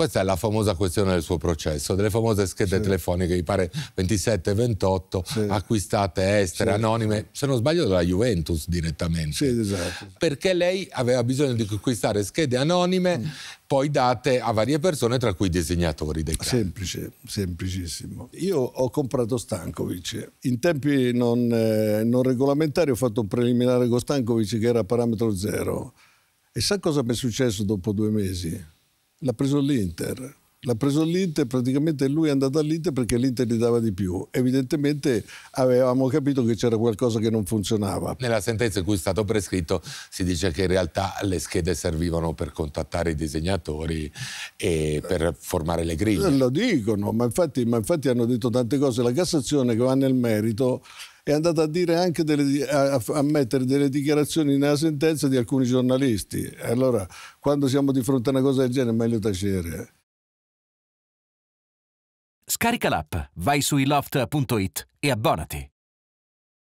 Questa è la famosa questione del suo processo, delle famose schede sì. telefoniche, mi pare 27 28, sì. acquistate estere, sì. anonime, se non sbaglio dalla Juventus direttamente. Sì, Esatto. Perché lei aveva bisogno di acquistare schede anonime, mm. poi date a varie persone, tra cui i disegnatori dei cani. Semplice, semplicissimo. Io ho comprato Stankovic. In tempi non, eh, non regolamentari ho fatto un preliminare con Stankovic che era parametro zero. E sa cosa mi è successo dopo due mesi? l'ha preso l'Inter. L'ha preso l'Inter, praticamente lui è andato all'Inter perché l'Inter gli dava di più. Evidentemente avevamo capito che c'era qualcosa che non funzionava. Nella sentenza in cui è stato prescritto si dice che in realtà le schede servivano per contattare i disegnatori e per formare le griglie. Lo dicono, ma infatti, ma infatti hanno detto tante cose. La Cassazione che va nel merito è andato a dire anche delle, a, a, mettere delle dichiarazioni nella sentenza di alcuni giornalisti. Allora, quando siamo di fronte a una cosa del genere, è meglio tacere. Scarica l'app, vai su iloft.it e abbonati.